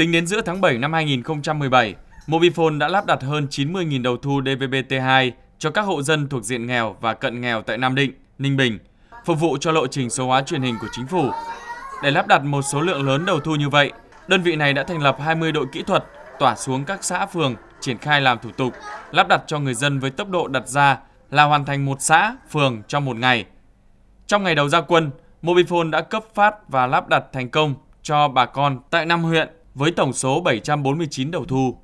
Tính đến giữa tháng 7 năm 2017, Mobifone đã lắp đặt hơn 90.000 đầu thu DVB-T2 cho các hộ dân thuộc diện nghèo và cận nghèo tại Nam Định, Ninh Bình, phục vụ cho lộ trình số hóa truyền hình của chính phủ. Để lắp đặt một số lượng lớn đầu thu như vậy, đơn vị này đã thành lập 20 đội kỹ thuật tỏa xuống các xã phường triển khai làm thủ tục, lắp đặt cho người dân với tốc độ đặt ra là hoàn thành một xã, phường trong một ngày. Trong ngày đầu gia quân, Mobifone đã cấp phát và lắp đặt thành công cho bà con tại năm huyện với tổng số 749 đầu thu.